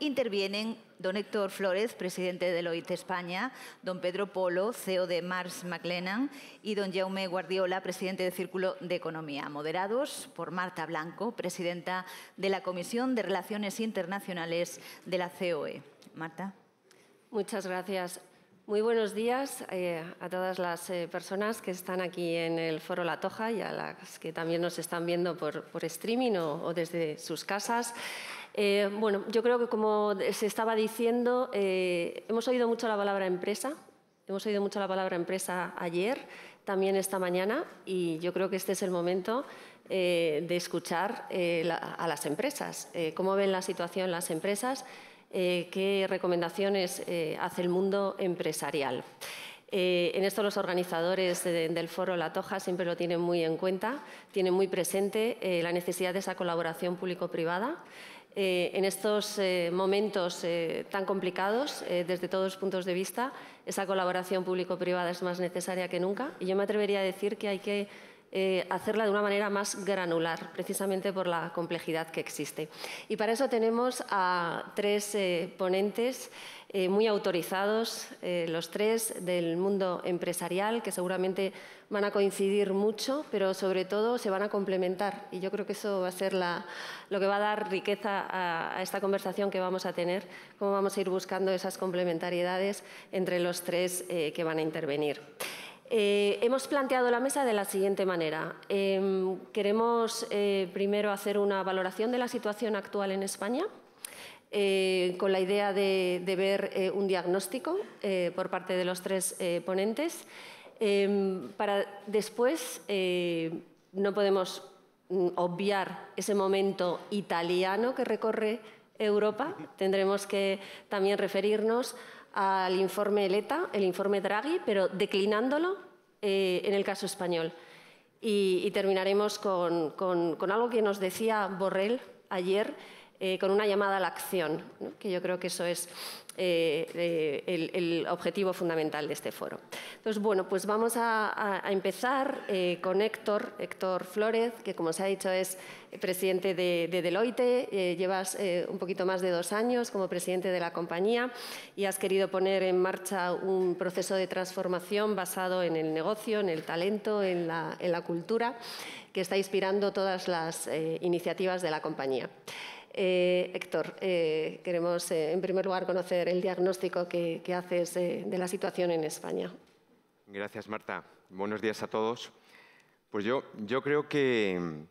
Intervienen don Héctor Flores, presidente de Deloitte España, don Pedro Polo, CEO de Mars McLennan y don Jaume Guardiola, presidente del Círculo de Economía, moderados por Marta Blanco, presidenta de la Comisión de Relaciones Internacionales de la COE. Marta. Muchas gracias. Muy buenos días eh, a todas las eh, personas que están aquí en el Foro La Toja y a las que también nos están viendo por, streaming o desde sus casas. Eh, bueno, yo creo que como se estaba diciendo, eh, hemos oído mucho la palabra empresa, hemos oído mucho la palabra empresa ayer, también esta mañana, y yo creo que este es el momento eh, de escuchar a las empresas, cómo ven la situación las empresas, qué recomendaciones hace el mundo empresarial. en esto los organizadores del foro La Toja siempre lo tienen muy en cuenta, tienen muy presente la necesidad de esa colaboración público-privada. Eh, en estos eh, momentos eh, tan complicados, desde todos los puntos de vista, esa colaboración público-privada es más necesaria que nunca. Y yo me atrevería a decir que hay que hacerla de una manera más granular, precisamente por la complejidad que existe. Y para eso tenemos a tres ponentes eh, muy autorizados, eh, los tres, del mundo empresarial, que seguramente van a coincidir mucho, pero sobre todo se van a complementar. Y yo creo que eso va a ser lo que va a dar riqueza a, esta conversación que vamos a tener, cómo vamos a ir buscando esas complementariedades entre los tres eh, que van a intervenir. hemos planteado la mesa de la siguiente manera. Em, queremos primero hacer una valoración de la situación actual en España, eh, con la idea de, ver eh, un diagnóstico eh, por parte de los tres ponentes. Em, para después, no podemos mm, obviar ese momento italiano que recorre Europa. Tendremos que también referirnos al informe Leta, el informe Draghi, pero declinándolo en el caso español. Y, terminaremos con, con algo que nos decía Borrell ayer, eh, con una llamada a la acción, que yo creo que eso es eh, eh, el, objetivo fundamental de este foro. Entonces, bueno, pues vamos a, empezar con Héctor, Héctor Flores, que como se ha dicho es presidente de, de Deloitte, llevas un poquito más de dos años como presidente de la compañía y has querido poner en marcha un proceso de transformación basado en el negocio, en el talento, en la, en la cultura, que está inspirando todas las iniciativas de la compañía. Eh, Héctor, eh, queremos eh, en primer lugar conocer el diagnóstico que, haces de la situación en España. Gracias, Marta. Buenos días a todos. Pues yo, creo que mm,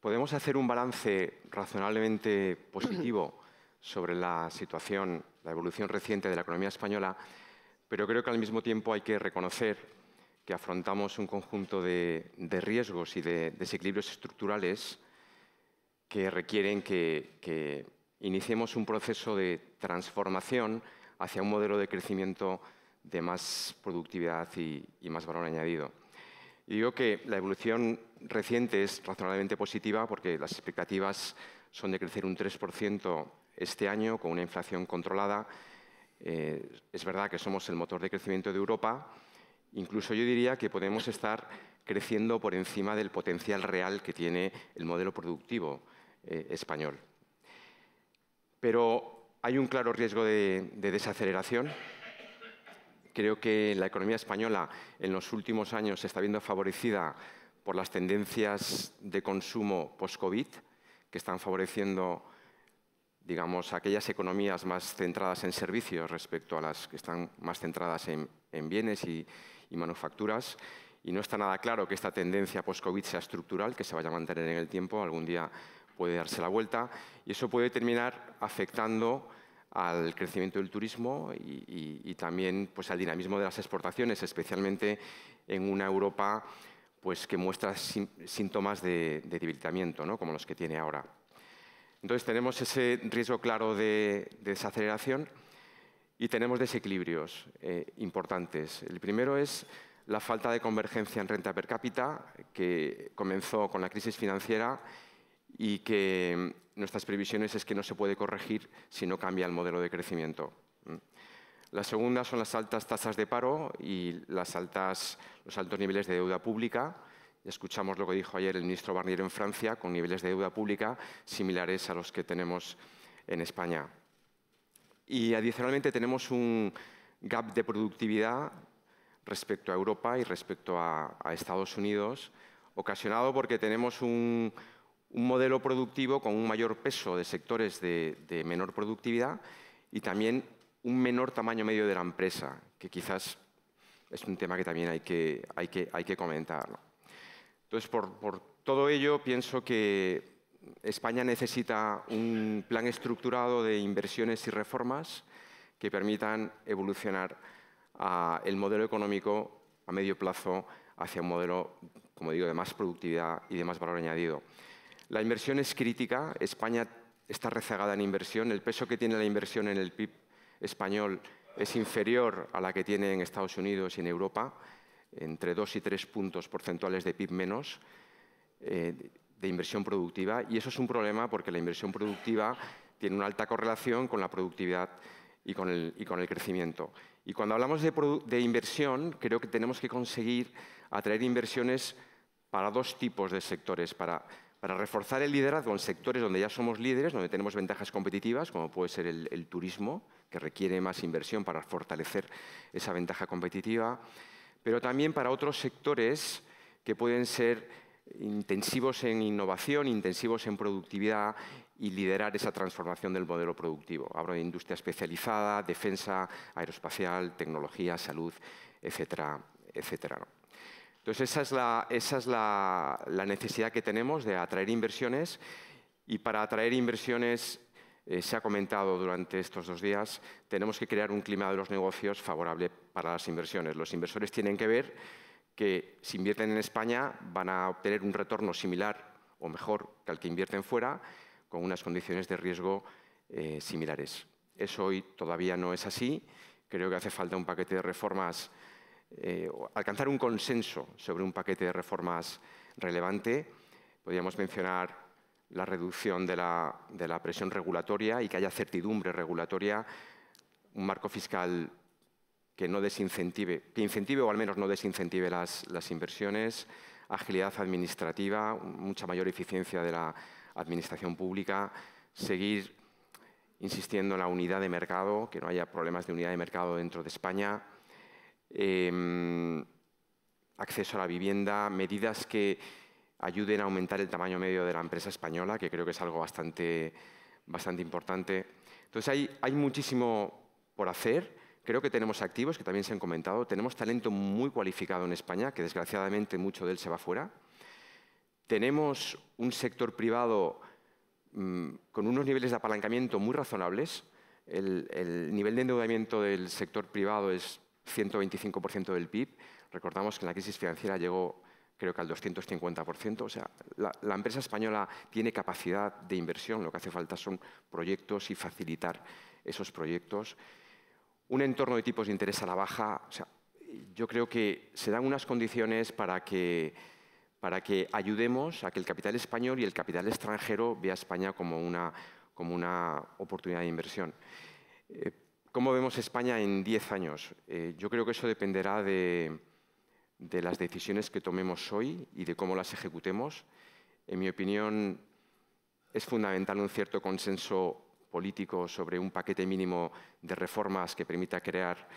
podemos hacer un balance razonablemente positivo sobre la situación, la evolución reciente de la economía española, pero creo que al mismo tiempo hay que reconocer que afrontamos un conjunto de riesgos y de desequilibrios estructurales que requieren que, iniciemos un proceso de transformación hacia un modelo de crecimiento de más productividad y, más valor añadido. Y digo que la evolución reciente es razonablemente positiva porque las expectativas son de crecer un 3% este año con una inflación controlada. Eh, es verdad que somos el motor de crecimiento de Europa. Incluso yo diría que podemos estar creciendo por encima del potencial real que tiene el modelo productivo. Eh, español. Pero hay un claro riesgo de, desaceleración. Creo que la economía española en los últimos años se está viendo favorecida por las tendencias de consumo post-COVID, que están favoreciendo digamos, aquellas economías más centradas en servicios respecto a las que están más centradas en, bienes y, y, manufacturas. Y no está nada claro que esta tendencia post-COVID sea estructural, que se vaya a mantener en el tiempo. Algún día puede darse la vuelta y eso puede terminar afectando al crecimiento del turismo y, también pues, al dinamismo de las exportaciones, especialmente en una Europa pues, que muestra síntomas de, debilitamiento, como los que tiene ahora. Entonces tenemos ese riesgo claro de, desaceleración y tenemos desequilibrios eh, importantes. El primero es la falta de convergencia en renta per cápita, que comenzó con la crisis financiera y que nuestras previsiones es que no se puede corregir si no cambia el modelo de crecimiento. La segunda son las altas tasas de paro y las altas, los altos niveles de deuda pública. Escuchamos lo que dijo ayer el ministro Barnier en Francia, con niveles de deuda pública similares a los que tenemos en España. Y adicionalmente tenemos un gap de productividad respecto a Europa y respecto a Estados Unidos, ocasionado porque tenemos un, un modelo productivo con un mayor peso de sectores de, menor productividad y también un menor tamaño medio de la empresa, que quizás es un tema que también hay que, hay comentar. Entonces, por, todo ello, pienso que España necesita un plan estructurado de inversiones y reformas que permitan evolucionar el modelo económico a medio plazo hacia un modelo, como digo, de más productividad y de más valor añadido. La inversión es crítica. España está rezagada en inversión. El peso que tiene la inversión en el PIB español es inferior a la que tiene en Estados Unidos y en Europa, entre dos y tres puntos porcentuales de PIB menos eh, de inversión productiva. Y eso es un problema porque la inversión productiva tiene una alta correlación con la productividad y con el, crecimiento. Y cuando hablamos de, de inversión, creo que tenemos que conseguir atraer inversiones para dos tipos de sectores, para para reforzar el liderazgo en sectores donde ya somos líderes, donde tenemos ventajas competitivas, como puede ser el, turismo, que requiere más inversión para fortalecer esa ventaja competitiva, pero también para otros sectores que pueden ser intensivos en innovación, intensivos en productividad y liderar esa transformación del modelo productivo. Hablo de industria especializada, defensa, aeroespacial, tecnología, salud, etcétera, etcétera. Entonces, esa es, la, necesidad que tenemos de atraer inversiones y para atraer inversiones, eh, se ha comentado durante estos dos días, tenemos que crear un clima de los negocios favorable para las inversiones. Los inversores tienen que ver que si invierten en España van a obtener un retorno similar o mejor que al que invierten fuera, con unas condiciones de riesgo eh, similares. Eso hoy todavía no es así. Creo que hace falta un paquete de reformas eh, alcanzar un consenso sobre un paquete de reformas relevante. Podríamos mencionar la reducción de la, de la, presión regulatoria y que haya certidumbre regulatoria, un marco fiscal que no desincentive, que incentive o al menos no desincentive las inversiones, agilidad administrativa, mucha mayor eficiencia de la administración pública, seguir insistiendo en la unidad de mercado, que no haya problemas de unidad de mercado dentro de España, Em, acceso a la vivienda, medidas que ayuden a aumentar el tamaño medio de la empresa española, que creo que es algo bastante, bastante importante. Entonces, hay, hay muchísimo por hacer. Creo que tenemos activos, que también se han comentado. Tenemos talento muy cualificado en España, que desgraciadamente mucho de él se va fuera. Tenemos un sector privado mm, con unos niveles de apalancamiento muy razonables. el nivel de endeudamiento del sector privado es 125% del PIB. Recordamos que en la crisis financiera llegó creo que al 250%. O sea, la, empresa española tiene capacidad de inversión, lo que hace falta son proyectos y facilitar esos proyectos. Un entorno de tipos de interés a la baja, o sea, yo creo que se dan unas condiciones para que, para que ayudemos a que el capital español y el capital extranjero vea a España como una, como una oportunidad de inversión. Eh, ¿Cómo vemos España en 10 años? Eh, yo creo que eso dependerá de, las decisiones que tomemos hoy y de cómo las ejecutemos. En mi opinión, es fundamental un cierto consenso político sobre un paquete mínimo de reformas que permita crear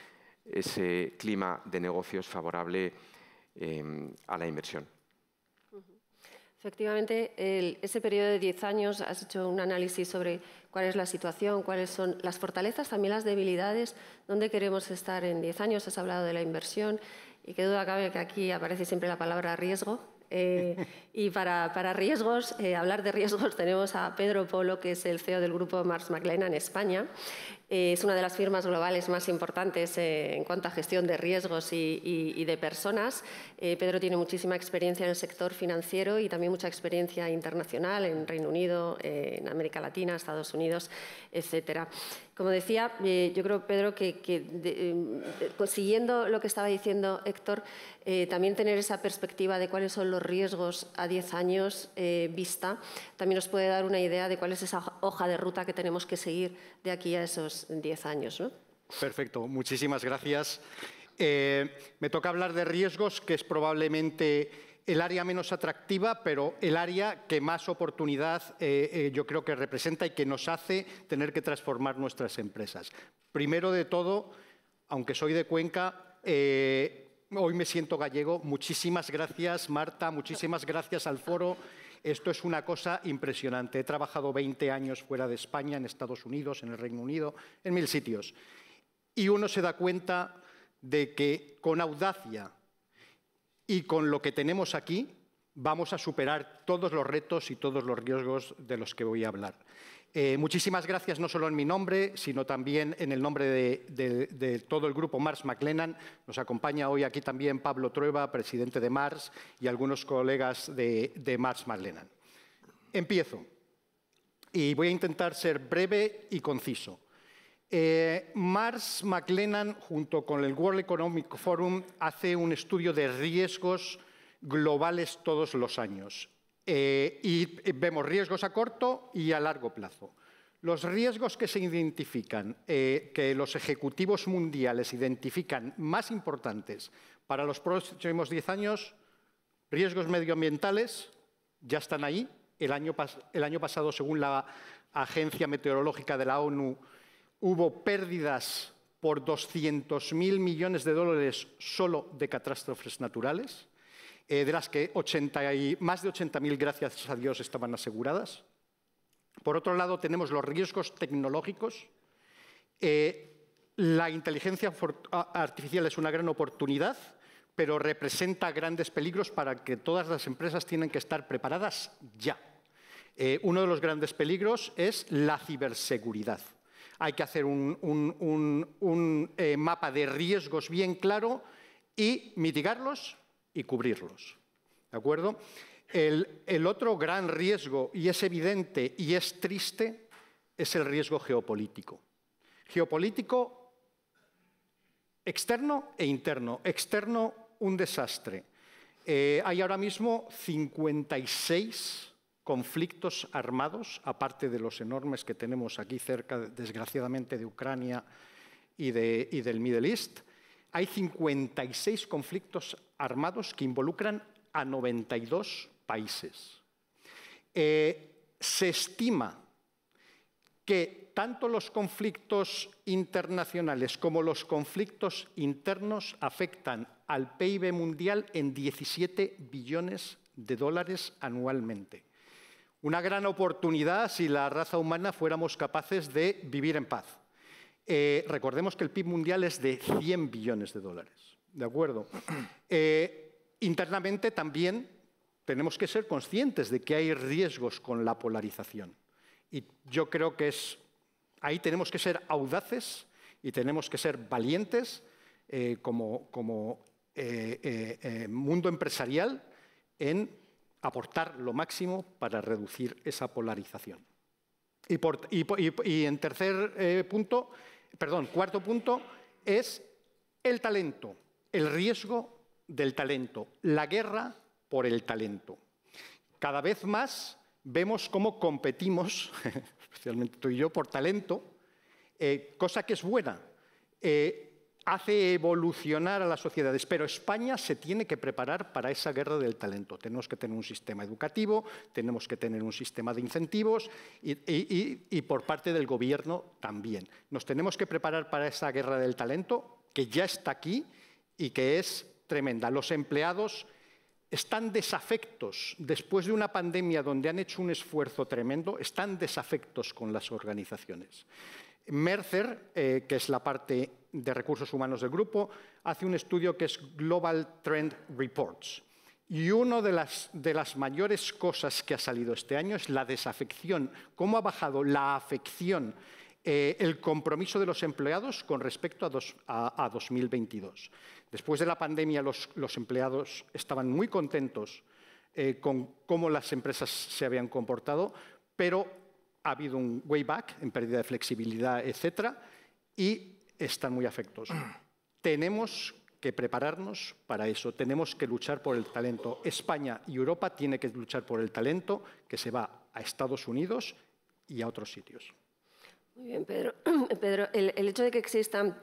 ese clima de negocios favorable eh, a la inversión. Efectivamente, ese periodo de 10 años has hecho un análisis sobre cuál es la situación, cuáles son las fortalezas, también las debilidades, dónde queremos estar en 10 años. Has hablado de la inversión y qué duda cabe que aquí aparece siempre la palabra riesgo. Eh, y para, riesgos, eh, hablar de riesgos, tenemos a Pedro Polo, que es el CEO del grupo Mars McLean en España. Eh, es una de las firmas globales más importantes eh, en cuanto a gestión de riesgos y, de personas. Eh, Pedro tiene muchísima experiencia en el sector financiero y también mucha experiencia internacional en Reino Unido, en América Latina, Estados Unidos, etcétera. Como decía, yo creo, Pedro, que, pues siguiendo lo que estaba diciendo Héctor, también tener esa perspectiva de cuáles son los riesgos a 10 años vista, también nos puede dar una idea de cuál es esa hoja de ruta que tenemos que seguir de aquí a esos 10 años. Perfecto, muchísimas gracias. Eh, me toca hablar de riesgos, que es probablemente el área menos atractiva, pero el área que más oportunidad eh, eh, yo creo que representa y que nos hace tener que transformar nuestras empresas. Primero de todo, aunque soy de Cuenca, Hoy me siento gallego. Muchísimas gracias, Marta. Muchísimas gracias al foro. Esto es una cosa impresionante. He trabajado 20 años fuera de España, en Estados Unidos, en el Reino Unido, en mil sitios. Y uno se da cuenta de que con audacia y con lo que tenemos aquí vamos a superar todos los retos y todos los riesgos de los que voy a hablar. Eh, muchísimas gracias no solo en mi nombre, sino también en el nombre de, todo el grupo Mars McLennan. Nos acompaña hoy aquí también Pablo Trueba, presidente de Mars, y algunos colegas de, Mars McLennan. Empiezo y voy a intentar ser breve y conciso. Eh, Mars McLennan, junto con el World Economic Forum, hace un estudio de riesgos globales todos los años eh, y vemos riesgos a corto y a largo plazo. Los riesgos que se identifican, eh, que los ejecutivos mundiales identifican más importantes para los próximos 10 años, riesgos medioambientales, ya están ahí. El año, el año pasado, según la Agencia Meteorológica de la ONU, hubo pérdidas por 200.000 millones de dólares solo de catástrofes naturales. Eh, de las que 80 más de 80.000, gracias a Dios, estaban aseguradas. Por otro lado, tenemos los riesgos tecnológicos. Eh, la inteligencia artificial es una gran oportunidad, pero representa grandes peligros para que todas las empresas tienen que estar preparadas ya. Eh, uno de los grandes peligros es la ciberseguridad. Hay que hacer un, mapa de riesgos bien claro y mitigarlos y cubrirlos. ¿De acuerdo? El, otro gran riesgo, y es evidente y es triste, es el riesgo geopolítico. Geopolítico externo e interno. Externo, un desastre. Eh, hay ahora mismo 56 conflictos armados, aparte de los enormes que tenemos aquí cerca, desgraciadamente, de Ucrania y, y del Middle East. Hay 56 conflictos armados que involucran a 92 países. Eh, se estima que tanto los conflictos internacionales como los conflictos internos afectan al PIB mundial en 17 billones de dólares anualmente. Una gran oportunidad si la raza humana fuéramos capaces de vivir en paz. Eh, recordemos que el PIB mundial es de 100 billones de dólares. ¿De acuerdo? Eh, internamente también tenemos que ser conscientes de que hay riesgos con la polarización. Y yo creo que es, ahí tenemos que ser audaces y tenemos que ser valientes eh, como, eh, mundo empresarial en aportar lo máximo para reducir esa polarización. Y, y en tercer punto, perdón, cuarto punto, es el talento el riesgo del talento, la guerra por el talento. Cada vez más vemos cómo competimos, especialmente tú y yo, por talento, eh, cosa que es buena. Eh, hace evolucionar a las sociedades, pero España se tiene que preparar para esa guerra del talento. Tenemos que tener un sistema educativo, tenemos que tener un sistema de incentivos y por parte del gobierno también. Nos tenemos que preparar para esa guerra del talento que ya está aquí y que es tremenda. Los empleados están desafectos, después de una pandemia donde han hecho un esfuerzo tremendo, están desafectos con las organizaciones. Mercer, eh, que es la parte de recursos humanos del grupo, hace un estudio que es Global Trend Reports. Y una de de las mayores cosas que ha salido este año es la desafección, cómo ha bajado la afección eh, el compromiso de los empleados con respecto a, a, 2022. Después de la pandemia, los, empleados estaban muy contentos eh, con cómo las empresas se habían comportado, pero ha habido un way back en pérdida de flexibilidad, etcétera, y están muy afectos. Tenemos que prepararnos para eso. Tenemos que luchar por el talento. España y Europa tienen que luchar por el talento que se va a Estados Unidos y a otros sitios. Muy bien, Pedro. Pedro el, hecho de que existan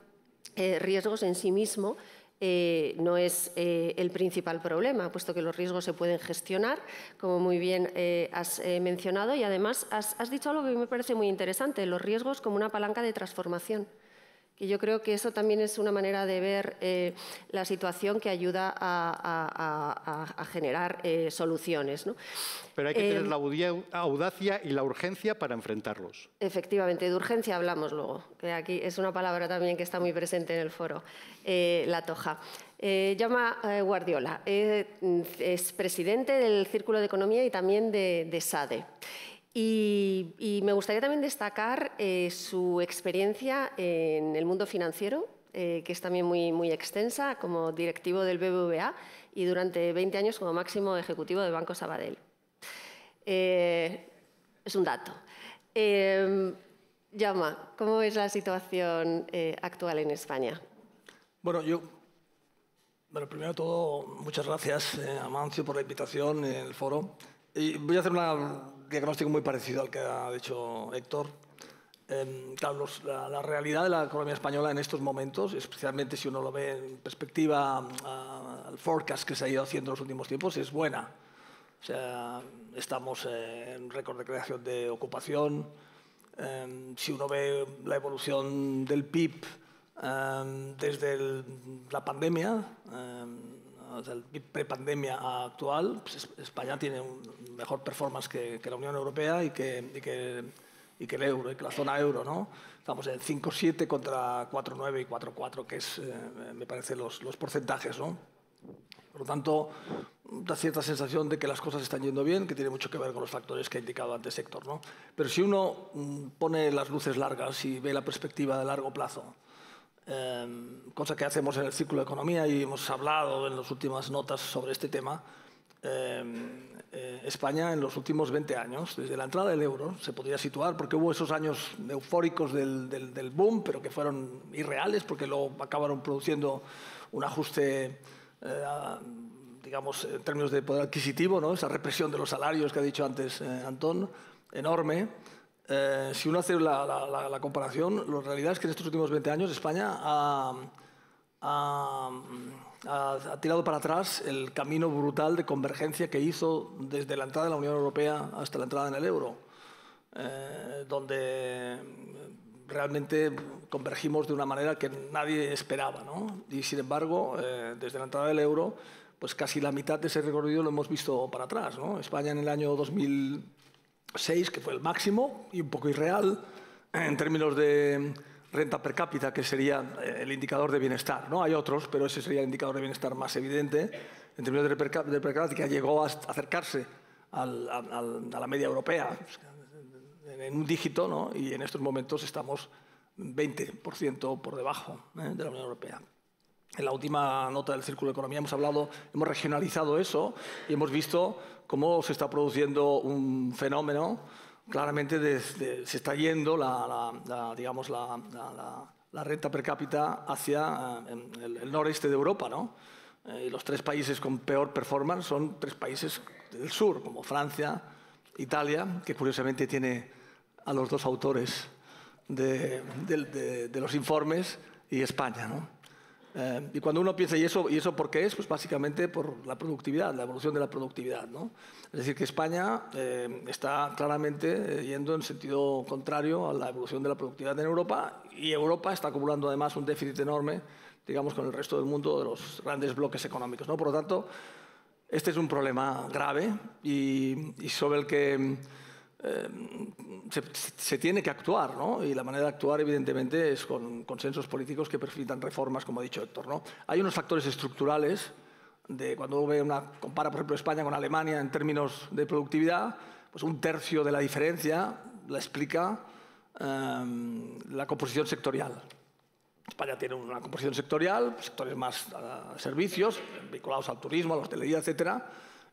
eh, riesgos en sí mismo eh, no es eh, el principal problema, puesto que los riesgos se pueden gestionar, como muy bien has mencionado, y además has, has dicho algo que me parece muy interesante, los riesgos como una palanca de transformación. Y yo creo que eso también es una manera de ver eh, la situación que ayuda a, generar eh, soluciones. Pero hay que tener eh, la audacia y la urgencia para enfrentarlos. Efectivamente, de urgencia hablamos luego, aquí es una palabra también que está muy presente en el foro, la toja. llama Guardiola, es presidente del Círculo de Economía y también de SADE. Y, me gustaría también destacar eh, su experiencia en el mundo financiero, eh, que es también muy, muy extensa, como directivo del BBVA y durante 20 años como máximo ejecutivo de Banco Sabadell. Eh, es un dato. Llama, ¿cómo es la situación actual en España? Bueno, yo bueno, primero de todo, muchas gracias, a Amancio, por la invitación en el foro. Y voy a hacer una diagnóstico muy parecido al que ha dicho Héctor. Em, Carlos, la, realidad de la economía española en estos momentos, especialmente si uno lo ve en perspectiva mm, al forecast que se ha ido haciendo en los últimos tiempos, es buena. estamos en récord de creación de ocupación. Em, si uno ve la evolución del PIB em, desde la pandemia, o sea, prepandemia actual, pues, España tiene un mejor performance que, la Unión Europea y que, el euro, y la zona euro. ¿no? Estamos en 5,7 contra 4,9 y 4,4, que es, eh, me parece, los, porcentajes. ¿no? Por lo tanto, da cierta sensación de que las cosas están yendo bien, que tiene mucho que ver con los factores que ha indicado antes sector, ¿no? Pero si uno mm, pone las luces largas y ve la perspectiva de largo plazo, Em, cosa que hacemos en el Círculo de Economía y hemos hablado en las últimas notas sobre este tema, em, eh, España en los últimos 20 años, desde la entrada del euro, se podría situar, porque hubo esos años eufóricos del, boom, pero que fueron irreales, porque luego acabaron produciendo un ajuste, eh, digamos, en términos de poder adquisitivo, ¿no? esa represión de los salarios que ha dicho antes eh, Antón, enorme. Eh, si uno hace la, comparación, la realidad es que en estos últimos 20 años España ha, tirado para atrás el camino brutal de convergencia que hizo desde la entrada de la Unión Europea hasta la entrada en el euro, eh, donde realmente convergimos de una manera que nadie esperaba. Y sin embargo, eh, desde la entrada del euro, pues casi la mitad de ese recorrido lo hemos visto para atrás. España en el año 2000 6, que fue el máximo y un poco irreal en términos de renta per cápita, que sería eh, el indicador de bienestar. ¿no? Hay otros, pero ese sería el indicador de bienestar más evidente. En términos de per, cápita llegó a acercarse a la media europea pues, en un dígito, ¿no? y en estos momentos estamos 20% por debajo ¿eh? de la Unión Europea. En la última nota del Círculo de Economía hemos hablado, hemos regionalizado eso y hemos visto cómo se está produciendo un fenómeno, claramente se está yendo la, digamos, la, renta per cápita hacia eh, el, noreste de Europa. ¿no? Eh, y los tres países con peor performance son tres países del sur, como Francia, Italia, que curiosamente tiene a los dos autores de, de los informes, y España. ¿no? Eh, y cuando uno piensa, ¿y eso, ¿y eso por qué es? Pues básicamente por la productividad, la evolución de la productividad. ¿no? Es decir, que España eh, está claramente eh, yendo en sentido contrario a la evolución de la productividad en Europa y Europa está acumulando además un déficit enorme, digamos, con el resto del mundo de los grandes bloques económicos. ¿no? Por lo tanto, este es un problema grave y sobre el que Em, se, tiene que actuar, Y la manera de actuar, evidentemente, es con consensos políticos que permitan reformas, como ha dicho Héctor, ¿no? Hay unos factores estructurales de cuando uno compara, por ejemplo, España con Alemania en términos de productividad, pues un tercio de la diferencia la explica em, la composición sectorial. España tiene una composición sectorial, sectores más ah, servicios, vinculados al turismo, a la hostelería, etcétera,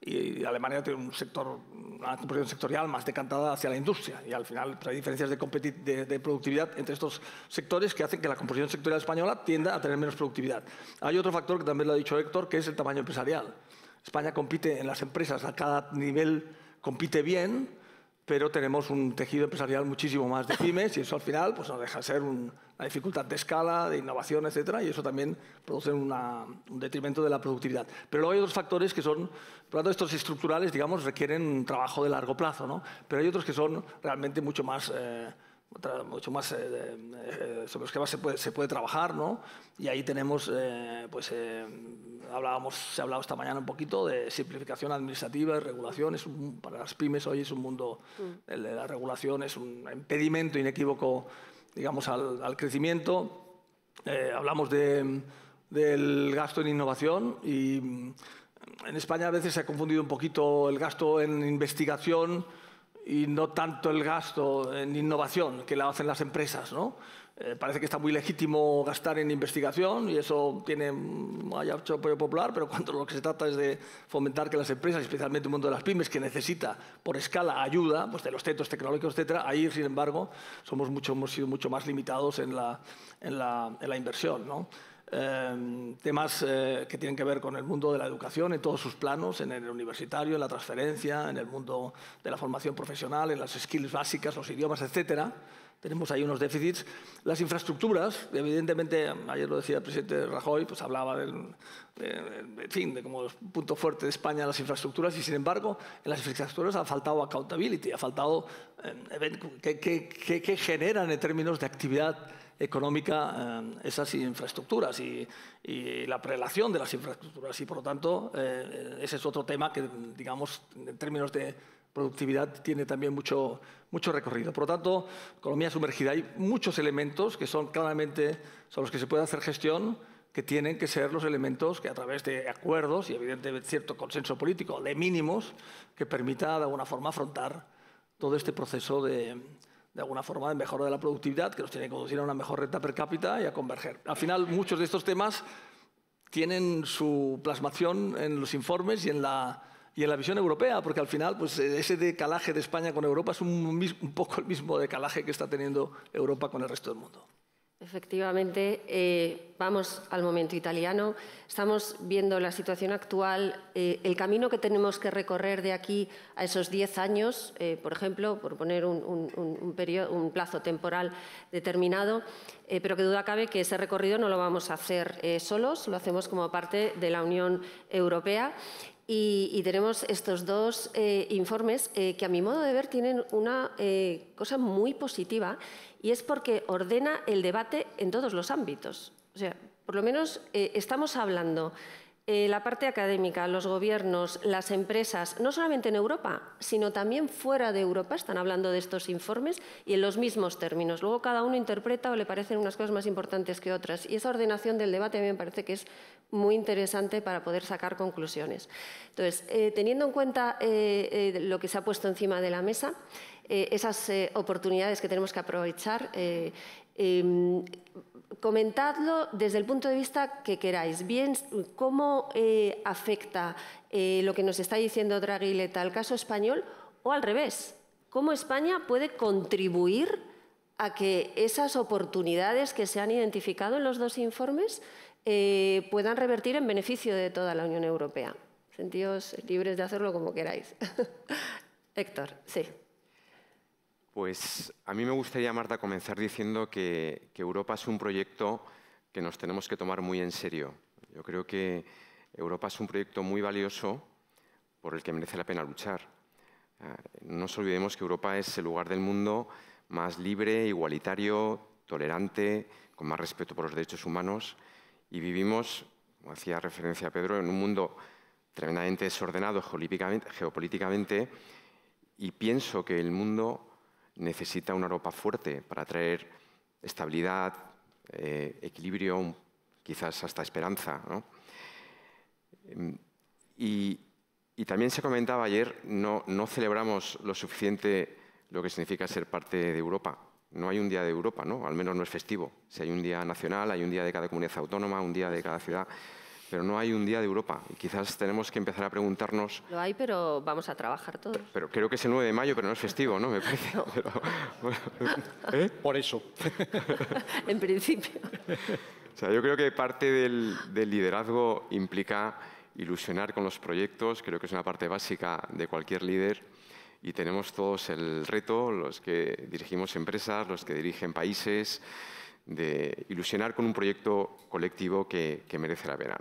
y Alemania tiene un sector, una composición sectorial más decantada hacia la industria. Y al final trae diferencias de, de, productividad entre estos sectores que hacen que la composición sectorial española tienda a tener menos productividad. Hay otro factor que también lo ha dicho Héctor, que es el tamaño empresarial. España compite en las empresas a cada nivel, compite bien, pero tenemos un tejido empresarial muchísimo más de pymes y eso al final pues, nos deja ser una dificultad de escala, de innovación, etcétera, y eso también produce un detrimento de la productividad. Pero luego hay otros factores que son, por lo tanto, estos estructurales, digamos, requieren un trabajo de largo plazo, ¿no? pero hay otros que son realmente mucho más... Eh, mucho más eh, eh, sobre los que más se puede, trabajar, ¿no? Y ahí tenemos, eh, pues, hablábamos, se ha hablado esta mañana un poquito de simplificación administrativa y regulación. para las pymes hoy es un mundo, mm. de la regulación es un impedimento inequívoco, digamos, al, crecimiento. hablamos del gasto en innovación y mm, en España a veces se ha confundido un poquito el gasto en investigación y no tanto el gasto en innovación que la hacen las empresas. ¿no? Eh, parece que está muy legítimo gastar en investigación y eso tiene mm, mucho apoyo popular, pero cuando lo que se trata es de fomentar que las empresas, especialmente el mundo de las pymes, que necesita por escala ayuda pues de los centros tecnológicos, etcétera, ahí, sin embargo, somos mucho, hemos sido mucho más limitados en la, en la, en la inversión. ¿no? Em, temas eh, que tienen que ver con el mundo de la educación en todos sus planos, en el universitario, en la transferencia, en el mundo de la formación profesional, en las skills básicas, los idiomas, etcétera tenemos ahí unos déficits. Las infraestructuras, evidentemente, ayer lo decía el presidente Rajoy, pues hablaba del, en fin, de como punto fuerte de España las infraestructuras y, sin embargo, en las infraestructuras ha faltado accountability, ha faltado em, qué que, que, generan en términos de actividad económica em, esas infraestructuras y, la prelación de las infraestructuras. Y, por lo tanto, eh, eh, ese es otro tema que, digamos, en términos de productividad tiene también mucho, mucho recorrido. Por lo tanto, economía sumergida, hay muchos elementos que son claramente sobre los que se puede hacer gestión, que tienen que ser los elementos que a través de acuerdos y evidentemente cierto consenso político de mínimos que permita de alguna forma afrontar todo este proceso de, de alguna forma de mejora de la productividad que nos tiene que conducir a una mejor renta per cápita y a converger. Al final, muchos de estos temas tienen su plasmación en los informes y en la y en la visión europea, porque al final pues, eh, ese decalaje de España con Europa es un, un poco el mismo decalaje que está teniendo Europa con el resto del mundo. Efectivamente, eh, vamos al momento italiano. Estamos viendo la situación actual, eh, el camino que tenemos que recorrer de aquí a esos 10 años, por ejemplo, por poner un, periodo, un plazo temporal determinado, pero que duda cabe que ese recorrido no lo vamos a hacer solos, lo hacemos como parte de la Unión Europea y, tenemos estos dos eh, informes eh, que a mi modo de ver tienen una eh, cosa muy positiva y es porque ordena el debate en todos los ámbitos. O sea, por lo menos estamos hablando eh, la parte académica, los gobiernos, las empresas, no solamente en Europa, sino también fuera de Europa, están hablando de estos informes y en los mismos términos. Luego cada uno interpreta o le parecen unas cosas más importantes que otras. Y esa ordenación del debate me parece que es muy interesante para poder sacar conclusiones. Entonces, eh, teniendo en cuenta eh, lo que se ha puesto encima de la mesa, esas oportunidades que tenemos que aprovechar, em, comentadlo desde el punto de vista que queráis. Bien, cómo eh, afecta eh, lo que nos está diciendo Draghi Leta al caso español o al revés. ¿Cómo España puede contribuir a que esas oportunidades que se han identificado en los dos informes eh, puedan revertir en beneficio de toda la Unión Europea? Sentíos libres de hacerlo como queráis. Héctor, sí. Pues a mí me gustaría, Marta, comenzar diciendo que, Europa es un proyecto que nos tenemos que tomar muy en serio. Yo creo que Europa es un proyecto muy valioso por el que merece la pena luchar. Ah, no nos olvidemos que Europa es el lugar del mundo más libre, igualitario, tolerante, con más respeto por los derechos humanos y vivimos, como hacía referencia Pedro, en un mundo tremendamente desordenado geopolíticamente y pienso que el mundo necesita una Europa fuerte para traer estabilidad, eh, equilibrio, quizás hasta esperanza. Em, y, también se comentaba ayer, no, no celebramos lo suficiente lo que significa ser parte de Europa. No hay un día de Europa, ¿no? al menos no es festivo. Si hay un día nacional, hay un día de cada comunidad autónoma, un día de cada ciudad pero no hay un día de Europa. quizás tenemos que empezar a preguntarnos... Lo hay, pero vamos a trabajar todos. Pero creo que es el 9 de mayo, pero no es festivo, ¿no? ¿Eh? Por eso. en principio. sea, yo creo que parte del, liderazgo implica ilusionar con los proyectos, creo que es una parte básica de cualquier líder y tenemos todos el reto, los que dirigimos empresas, los que dirigen países, de ilusionar con un proyecto colectivo que merece la pena.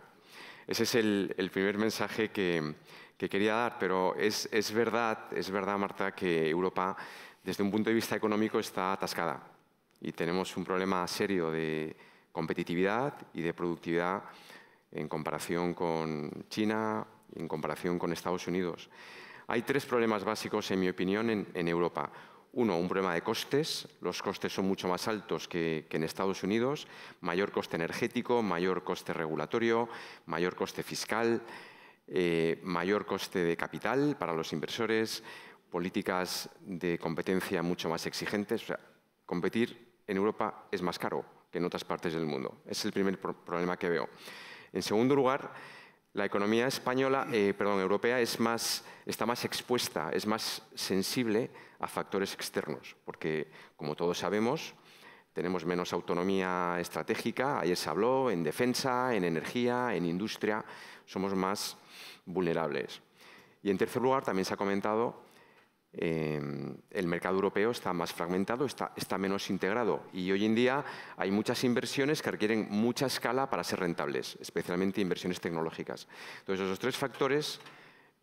Ese es el, primer mensaje que, quería dar, pero es, verdad, es verdad, Marta, que Europa, desde un punto de vista económico, está atascada y tenemos un problema serio de competitividad y de productividad en comparación con China, en comparación con Estados Unidos. Hay tres problemas básicos, en mi opinión, en Europa. Uno, un problema de costes. Los costes son mucho más altos que, en Estados Unidos. Mayor coste energético, mayor coste regulatorio, mayor coste fiscal, eh, mayor coste de capital para los inversores, políticas de competencia mucho más exigentes. O sea, competir en Europa es más caro que en otras partes del mundo. Es el primer problema que veo. En segundo lugar, la economía española, eh, perdón, europea es más, está más expuesta, es más sensible a factores externos, porque, como todos sabemos, tenemos menos autonomía estratégica, ayer se habló, en defensa, en energía, en industria, somos más vulnerables. Y en tercer lugar, también se ha comentado Em, el mercado europeo está más fragmentado, está, menos integrado y hoy en día hay muchas inversiones que requieren mucha escala para ser rentables, especialmente inversiones tecnológicas. Entonces, esos tres factores,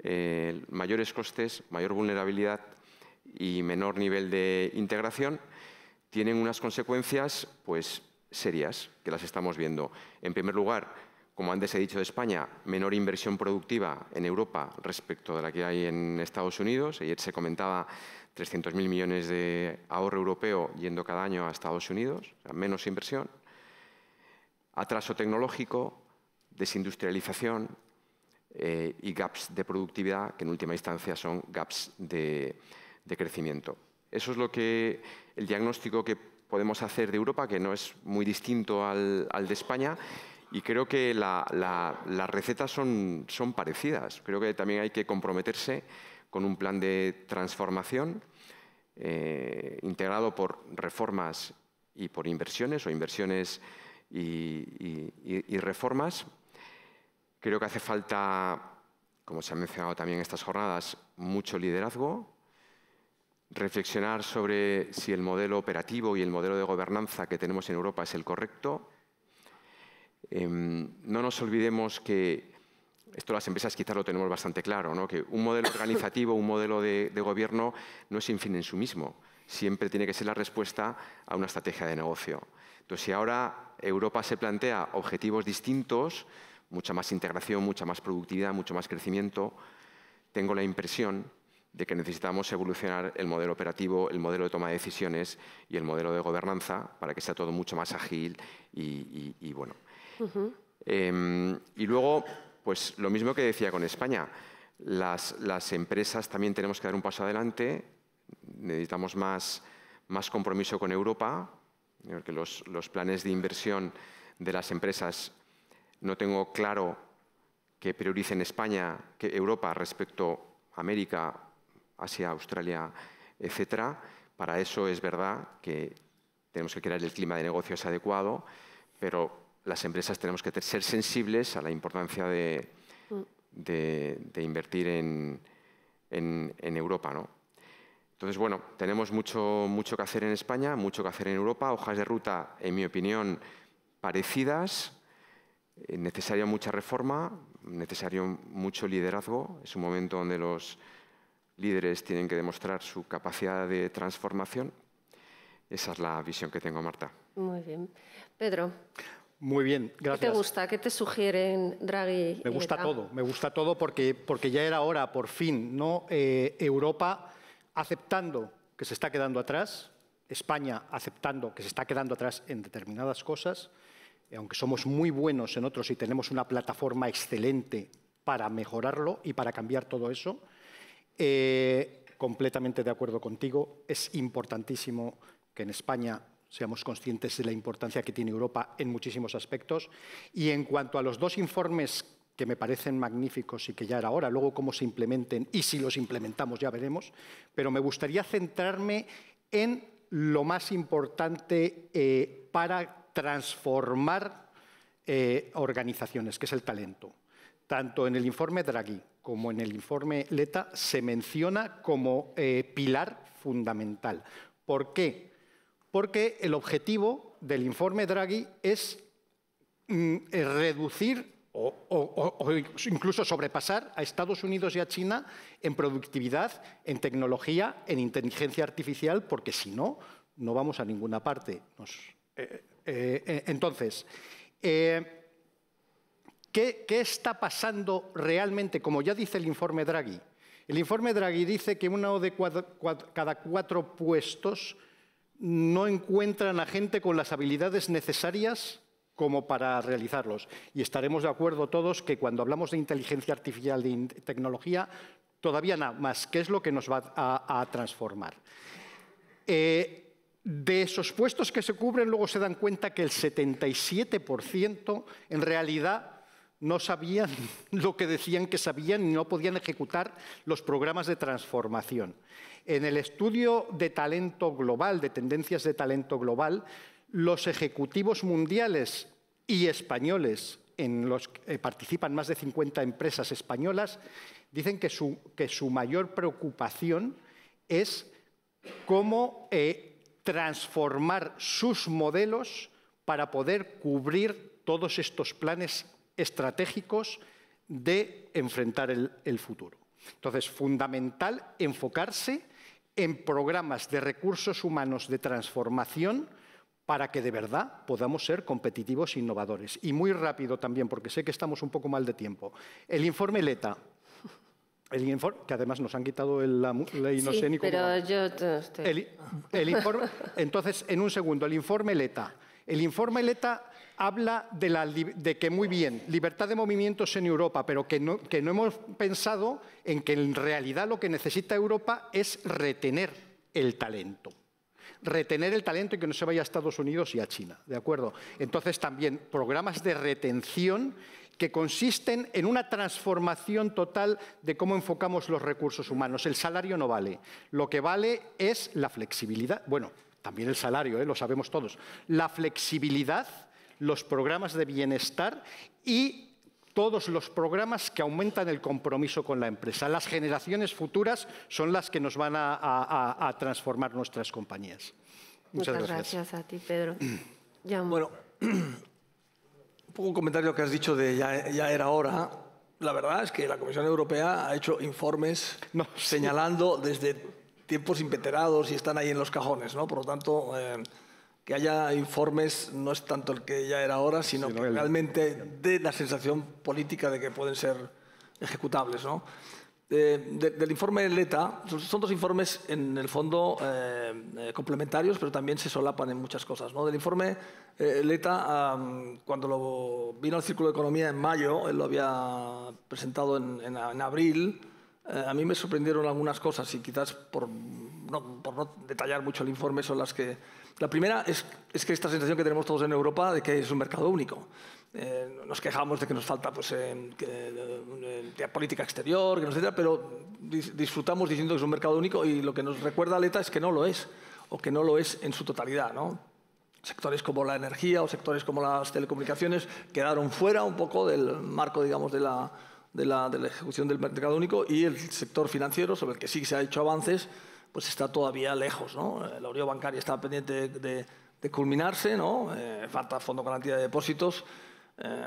eh, mayores costes, mayor vulnerabilidad y menor nivel de integración, tienen unas consecuencias pues, serias que las estamos viendo. En primer lugar, como antes he dicho de España, menor inversión productiva en Europa respecto de la que hay en Estados Unidos. Ayer se comentaba 300.000 millones de ahorro europeo yendo cada año a Estados Unidos, menos inversión. Atraso tecnológico, desindustrialización eh, y gaps de productividad, que en última instancia son gaps de, crecimiento. Eso es lo que el diagnóstico que podemos hacer de Europa, que no es muy distinto al, al de España. Y creo que las recetas son, parecidas. Creo que también hay que comprometerse con un plan de transformación eh, integrado por reformas y por inversiones, o inversiones y, y reformas. Creo que hace falta como se ha mencionado también en estas jornadas, mucho liderazgo, reflexionar sobre si el modelo operativo y el modelo de gobernanza que tenemos en Europa es el correcto, Em, no nos olvidemos que, esto las empresas quizás lo tenemos bastante claro, que un modelo organizativo, un modelo de, gobierno no es sin fin en su mismo, siempre tiene que ser la respuesta a una estrategia de negocio. Entonces, si ahora Europa se plantea objetivos distintos, mucha más integración, mucha más productividad, mucho más crecimiento, tengo la impresión de que necesitamos evolucionar el modelo operativo, el modelo de toma de decisiones y el modelo de gobernanza para que sea todo mucho más ágil y bueno, Em, y luego, pues lo mismo que decía con España, las, empresas también tenemos que dar un paso adelante, necesitamos más, más compromiso con Europa, porque los, planes de inversión de las empresas no tengo claro que prioricen España, que Europa respecto a América, Asia, Australia, etcétera. Para eso es verdad que tenemos que crear el clima de negocios adecuado, pero las empresas tenemos que ser sensibles a la importancia de, mm. invertir en, Europa. ¿no? Entonces, bueno, tenemos mucho, mucho que hacer en España, mucho que hacer en Europa, hojas de ruta, en mi opinión, parecidas, eh, necesaria mucha reforma, necesario mucho liderazgo, es un momento donde los líderes tienen que demostrar su capacidad de transformación. Esa es la visión que tengo, Marta. Muy bien. Pedro. Muy bien, gracias. ¿Qué te gusta? ¿Qué te sugieren Draghi? Me gusta todo, me gusta todo porque, porque ya era hora, por fin, ¿no? Eh, Europa aceptando que se está quedando atrás, España aceptando que se está quedando atrás en determinadas cosas, aunque somos muy buenos en otros y tenemos una plataforma excelente para mejorarlo y para cambiar todo eso, eh, completamente de acuerdo contigo, es importantísimo que en España seamos conscientes de la importancia que tiene Europa en muchísimos aspectos. Y en cuanto a los dos informes que me parecen magníficos y que ya era hora, luego cómo se implementen y si los implementamos ya veremos, pero me gustaría centrarme en lo más importante eh, para transformar eh, organizaciones, que es el talento. Tanto en el informe Draghi como en el informe Leta se menciona como eh, pilar fundamental. ¿Por qué? porque el objetivo del informe Draghi es mm, eh, reducir o, incluso sobrepasar a Estados Unidos y a China en productividad, en tecnología, en inteligencia artificial, porque si no, no vamos a ninguna parte. Eh, eh, entonces, ¿qué, está pasando realmente? Como ya dice el informe Draghi, el informe Draghi dice que uno de cada cuatro puestos no encuentran a gente con las habilidades necesarias como para realizarlos. Y estaremos de acuerdo todos que cuando hablamos de inteligencia artificial y tecnología, todavía nada más, ¿qué es lo que nos va a, transformar. Eh, de esos puestos que se cubren, luego se dan cuenta que el 77% en realidad no sabían lo que decían que sabían y no podían ejecutar los programas de transformación. En el estudio de talento global, de tendencias de talento global, los ejecutivos mundiales y españoles, en los que eh, participan más de 50 empresas españolas, dicen que su, que su mayor preocupación es cómo eh, transformar sus modelos para poder cubrir todos estos planes estratégicos de enfrentar el, el futuro. Entonces, fundamental enfocarse en programas de recursos humanos de transformación para que de verdad podamos ser competitivos e innovadores. Y muy rápido también, porque sé que estamos un poco mal de tiempo. El informe LETA, el informe, que además nos han quitado el, la, ley, no sé ni Pero yo este. el, el informe, entonces, en un segundo, el informe LETA. El informe LETA habla de, de, que muy bien, libertad de movimientos en Europa, pero que no, hemos pensado en que en realidad lo que necesita Europa es retener el talento retener el talento y que no se vaya a Estados Unidos y a China, ¿de acuerdo? Entonces también programas de retención que consisten en una transformación total de cómo enfocamos los recursos humanos. El salario no vale, lo que vale es la flexibilidad, bueno, también el salario, ¿eh? lo sabemos todos, la flexibilidad los programas de bienestar y todos los programas que aumentan el compromiso con la empresa. Las generaciones futuras son las que nos van a, transformar nuestras compañías. Muchas, Muchas gracias. a ti, Pedro. bueno, un poco un comentario que has dicho de ya, era hora. La verdad es que la Comisión Europea ha hecho informes no, señalando desde tiempos impeterados y están ahí en los cajones, ¿no? Por lo tanto, eh, que haya informes no es tanto el que ya era ahora, sino que realmente dé la sensación política de que pueden ser ejecutables. ¿no? Eh, del informe LETA, son dos informes en el fondo eh, eh, complementarios, pero también se solapan en muchas cosas. ¿no? Del informe LETA, cuando lo vino al Círculo de Economía en mayo, él lo había presentado en, abril, a mí me sorprendieron algunas cosas y quizás por por no detallar mucho el informe, son las que... La primera es, es, que esta sensación que tenemos todos en Europa de que es un mercado único. Eh, nos quejamos de que nos falta pues, política exterior, que pero disfrutamos diciendo que es un mercado único y lo que nos recuerda Aleta es que no lo es, o que no lo es en su totalidad. Sectores como la energía o sectores como las telecomunicaciones quedaron fuera un poco del marco digamos, de la, de la, de la ejecución del mercado único y el sector financiero, sobre el que sí se han hecho avances, pues está todavía lejos. ¿no? Eh, la unión bancaria está pendiente de, culminarse, ¿no? Eh, falta fondo garantía de depósitos. Eh,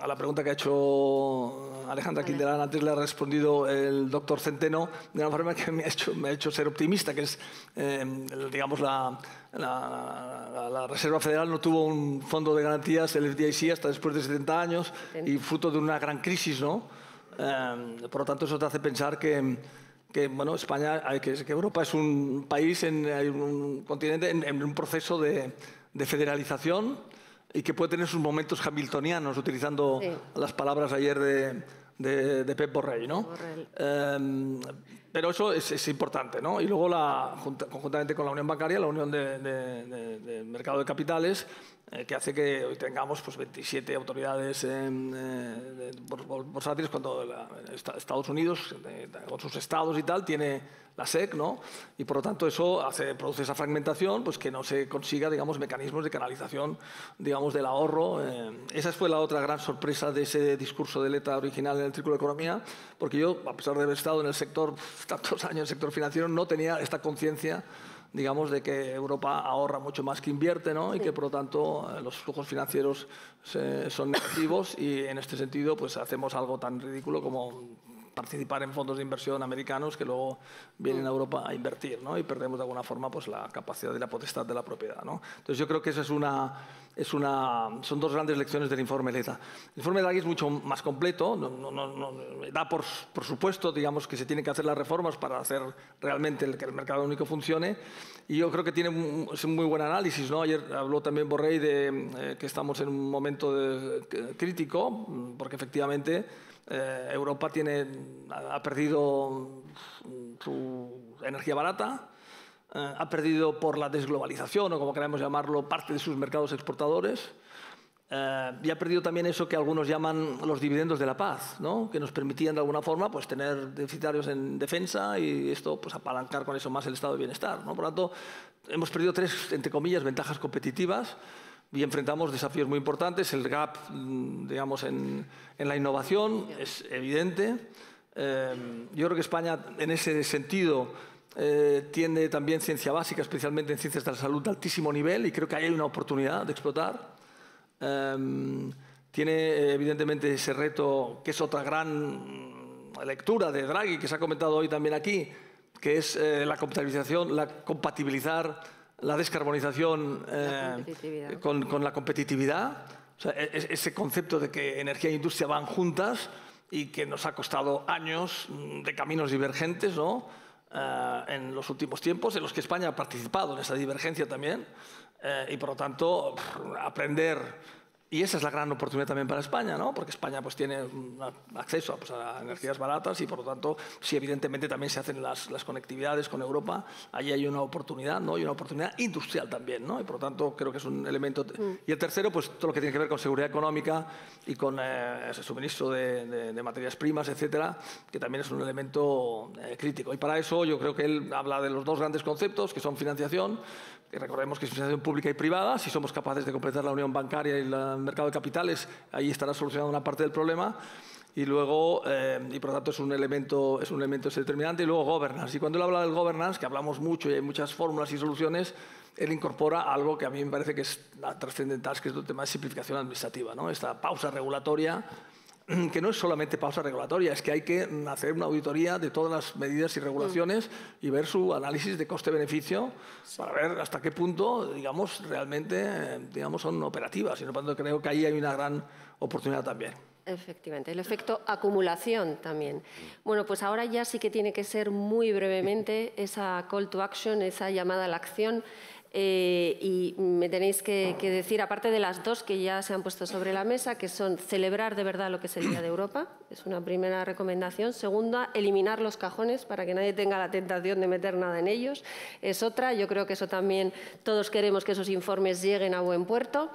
a la pregunta que ha hecho Alejandra Quinterán antes le ha respondido el doctor Centeno de una forma que me ha hecho, ser optimista, que es, digamos, la, Reserva Federal no tuvo un fondo de garantías, el FDIC, hasta después de 70 años y fruto de una gran crisis, ¿no? por lo tanto, eso te hace pensar que que bueno, España, que, que Europa es un país, en, un continente en, un proceso de, federalización y que puede tener sus momentos hamiltonianos, utilizando las palabras ayer de, de, de Pep Borrell, ¿no? Em, pero eso es, importante, ¿no? Y luego, la, conjuntamente con la Unión Bancaria, la Unión del Mercado de Capitales, eh, que hace que hoy tengamos pues, 27 autoridades eh, bursátiles cuando Estados Unidos, con sus estados y tal, tiene la SEC, ¿no? Y por lo tanto eso hace, produce esa fragmentación, pues que no se consiga, digamos, mecanismos de canalización, digamos, del ahorro. Eh. esa fue la otra gran sorpresa de ese discurso de ETA original en el Círculo de Economía, porque yo, a pesar de haber estado en el sector tantos años, en el sector financiero, no tenía esta conciencia digamos, de que Europa ahorra mucho más que invierte, ¿no? Y que, por lo tanto, eh, los flujos financieros eh, son negativos y, en este sentido, pues hacemos algo tan ridículo como participar en fondos de inversión americanos que luego vienen a Europa a invertir, ¿no? Y perdemos de alguna forma pues, la capacidad y la potestad de la propiedad, ¿no? Entonces yo creo que esa es una, es una, son dos grandes lecciones del informe Leta. El informe Draghi es mucho más completo, da por, supuesto, digamos, que se tienen que hacer las reformas para hacer realmente que el mercado único funcione y yo creo que tiene un, es un muy buen análisis, ¿no? Ayer habló también Borrell de eh, que estamos en un momento crítico, porque efectivamente eh, Europa tiene, ha perdido mm, su energía barata, eh, ha perdido por la desglobalización, o como queramos llamarlo, parte de sus mercados exportadores. Eh, y ha perdido también eso que algunos llaman los dividendos de la paz, que nos permitían de alguna forma pues, tener deficitarios en defensa y esto pues, apalancar con eso más el estado de bienestar. ¿no? Por lo tanto, hemos perdido tres, entre comillas, ventajas competitivas y enfrentamos desafíos muy importantes. El gap, mm, digamos, en, la innovación es evidente. Eh, yo creo que España, en ese sentido, eh, tiene también ciencia básica, especialmente en ciencias de la salud de altísimo nivel, y creo que ahí hay una oportunidad de explotar. Eh, tiene, evidentemente, ese reto, que es otra gran lectura de Draghi, que se ha comentado hoy también aquí, que es la compatibilización, la compatibilizar la descarbonización eh, con, la competitividad, e-, e-, ese concepto de que energía e industria van juntas y que nos ha costado años mm, de caminos divergentes ¿no? Eh, en los últimos tiempos, en los que España ha participado en esa divergencia también, eh, y por lo tanto aprender y esa es la gran oportunidad también para España, ¿no? porque España pues, tiene acceso pues, a energías baratas y, por lo tanto, si evidentemente también se hacen las, conectividades con Europa, allí hay una oportunidad, ¿no? y una oportunidad industrial también. ¿no? Y, por lo tanto, creo que es un elemento. Mm. Y el tercero, pues todo lo que tiene que ver con seguridad económica y con el eh, suministro de, materias primas, etcétera, que también es un elemento eh, crítico. Y para eso yo creo que él habla de los dos grandes conceptos, que son financiación, que recordemos que es financiación pública y privada, si somos capaces de completar la unión bancaria y la mercado de capitales, ahí estará solucionando una parte del problema y luego, eh, y por lo tanto es un elemento, es un elemento determinante, y luego governance. Y cuando él habla del governance, que hablamos mucho y hay muchas fórmulas y soluciones, él incorpora algo que a mí me parece que es trascendental, que es el tema de simplificación administrativa, ¿no? esta pausa regulatoria que no es solamente pausa regulatoria, es que hay que hacer una auditoría de todas las medidas y regulaciones y ver su análisis de coste-beneficio para ver hasta qué punto, digamos, realmente digamos, son operativas. Y no creo que ahí hay una gran oportunidad también. Efectivamente, el efecto acumulación también. Bueno, pues ahora ya sí que tiene que ser muy brevemente esa call to action, esa llamada a la acción. Eh, y me tenéis que, decir, aparte de las dos que ya se han puesto sobre la mesa, que son celebrar de verdad lo que sería de Europa, es una primera recomendación. Segunda, eliminar los cajones para que nadie tenga la tentación de meter nada en ellos, es otra. Yo creo que eso también todos queremos que esos informes lleguen a buen puerto.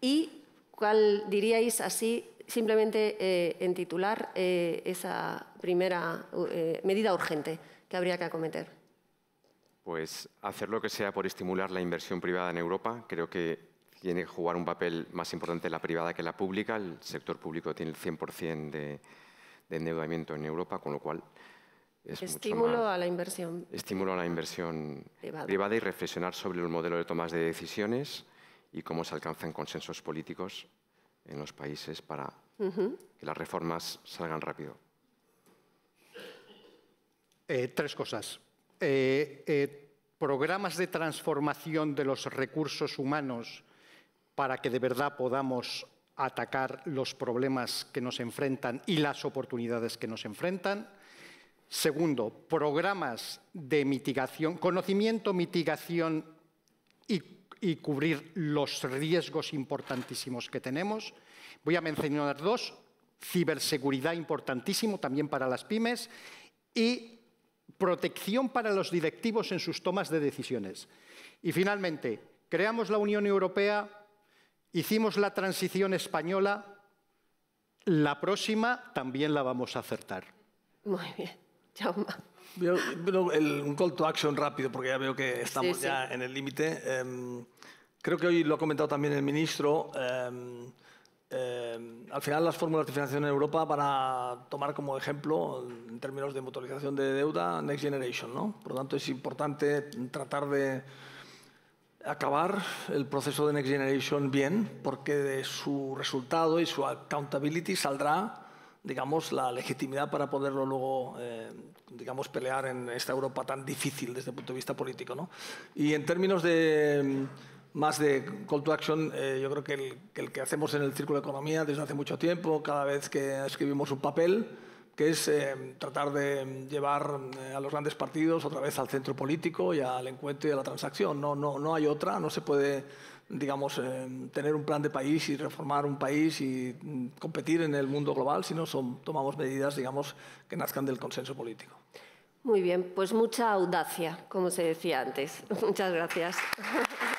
Y, ¿cuál diríais así? Simplemente eh, en titular eh, esa primera medida urgente que habría que acometer. Pues hacer lo que sea por estimular la inversión privada en Europa. Creo que tiene que jugar un papel más importante la privada que la pública. El sector público tiene el 100% de, endeudamiento en Europa, con lo cual es estímulo a la inversión. Estímulo a la inversión privada. y reflexionar sobre el modelo de tomas de decisiones y cómo se alcanzan consensos políticos en los países para que las reformas salgan rápido. Eh, tres cosas. Eh, eh, programas de transformación de los recursos humanos para que de verdad podamos atacar los problemas que nos enfrentan y las oportunidades que nos enfrentan. Segundo, programas de mitigación, conocimiento, mitigación y, cubrir los riesgos importantísimos que tenemos. Voy a mencionar dos, ciberseguridad importantísimo también para las pymes y protección para los directivos en sus tomas de decisiones. Y finalmente, creamos la Unión Europea, hicimos la transición española, la próxima también la vamos a acertar. Muy bien, Chauma. un call to action rápido, porque ya veo que estamos ya en el límite. Em, creo que hoy lo ha comentado también el ministro. Eh, eh, al final, las fórmulas de financiación en Europa, para tomar como ejemplo, en términos de motorización de deuda, Next Generation. ¿no? Por lo tanto, es importante tratar de acabar el proceso de Next Generation bien, porque de su resultado y su accountability saldrá digamos, la legitimidad para poderlo luego, eh, digamos, pelear en esta Europa tan difícil desde el punto de vista político, ¿no? Y en términos de más de call to action, eh, yo creo que el, que hacemos en el Círculo de Economía desde hace mucho tiempo, cada vez que escribimos un papel, que es eh, tratar de llevar eh, a los grandes partidos otra vez al centro político y al encuentro y a la transacción. No, no, no hay otra, no se puede digamos, tener un plan de país y reformar un país y mm, competir en el mundo global, si no son, tomamos medidas, digamos, que nazcan del consenso político. Muy bien, pues mucha audacia, como se decía antes. Muchas gracias.